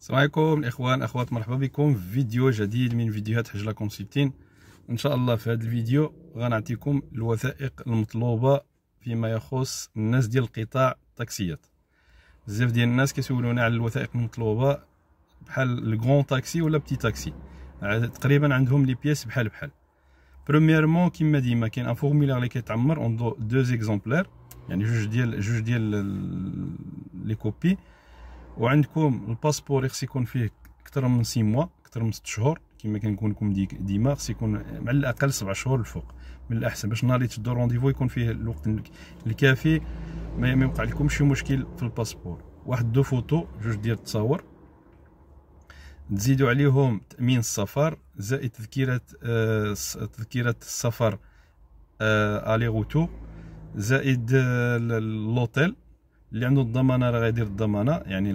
السلام عليكم الاخوان اخوات مرحبا بكم في فيديو جديد من فيديوهات حجله كونسيبتين ان شاء الله في هذا الفيديو غنعطيكم الوثائق المطلوبه فيما يخص الناس ديال القطاع التاكسيات بزاف ديال الناس كيسولونا على الوثائق المطلوبه بحال الكرون تاكسي ولا بتي تاكسي تقريبا عندهم لي بيس بحال بحال بروميرمون كيما ديما كاين ان فورمولير اللي كيتعمر اون دو دوز يعني جوج ديال جوج ديال لي كوبي وعندكم الباسبور خص يكون فيه اكثر من 6 موا اكثر من 6 شهور كما كنقول لكم ديما خص يكون على الاقل 7 شهور الفوق من الاحسن باش نهار اللي تشدو رونديفو يكون فيه الوقت الكافي ما يوقع لكم شي مشكل في الباسبور واحد دو فوتو جوج ديال التصاور تزيدوا عليهم تامين السفر زائد تذكيره آه تذكيره السفر آه الي روتو زائد آه لوتيل اللي عنده الضمانه راه غيدير الضمانه يعني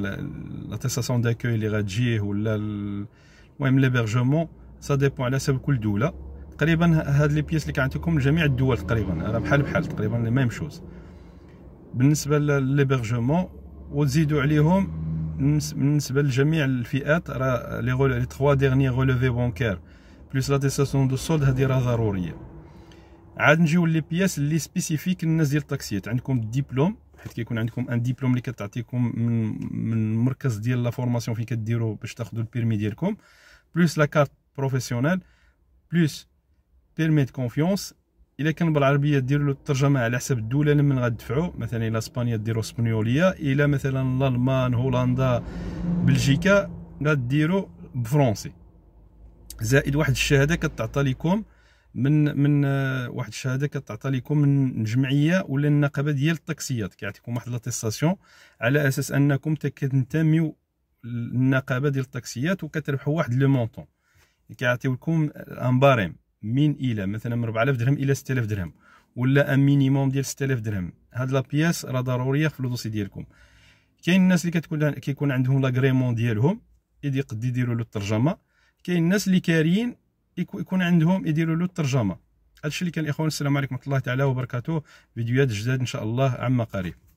لاتيستاسيون داكوي اللي غتجيه ولا المهم ليبرجمون سا ديبون على حسب كل دوله تقريبا هاد لي بيس اللي كنعطيكم جميع الدول تقريبا راه بحال بحال تقريبا لي ميم شوز بالنسبه لليبرجمون وتزيدوا عليهم بالنسبه لجميع الفئات راه لي لي 3 ديرني غولوفي بونكير بلوس لاتيستاسيون دو سولد هادي راه ضروريه عاد نجيو لي بياس اللي سبيسيفيك الناس ديال الطاكسيات عندكم الدبلوم حيت كيكون عندكم ان ديبلوم اللي كتعطيكم من من مركز ديال لا فورماسيون فين كديروا باش تاخذوا البيرمي ديالكم بلس لا كارت بروفيسيونيل بلس بيرمي دو كونفيونس الا كان بالعربيه ديروا له الترجمه على حسب الدوله لمن غتدفعوا مثلا الى اسبانيا ديروا اسبانيوليه الى مثلا الالمان هولندا بلجيكا غديروا بفرونسي زائد واحد الشهاده كتعطى لكم من من آه، واحد الشهاده كتعطى لكم من الجمعيه ولا النقابه ديال الطاكسيات كيعطيكم واحد لاتيستاسيون على اساس انكم كتنتميو للنقابه ديال الطاكسيات وكتربحوا واحد لو مونطون كيعطيو لكم ان باريم من الى مثلا من 4000 درهم الى 6000 درهم ولا ان مينيموم ديال 6000 درهم هاد لا بياس راه ضروريه في دوسي ديالكم كاين الناس اللي كتكون كيكون عندهم لاغريمون ديالهم يقد يديروا له الترجمه كاين الناس اللي كاريين يكون عندهم يديروا له الترجمه الشيء اللي كان الاخوان السلام عليكم ورحمه الله تعالى وبركاته فيديوهات جداد ان شاء الله عما قريب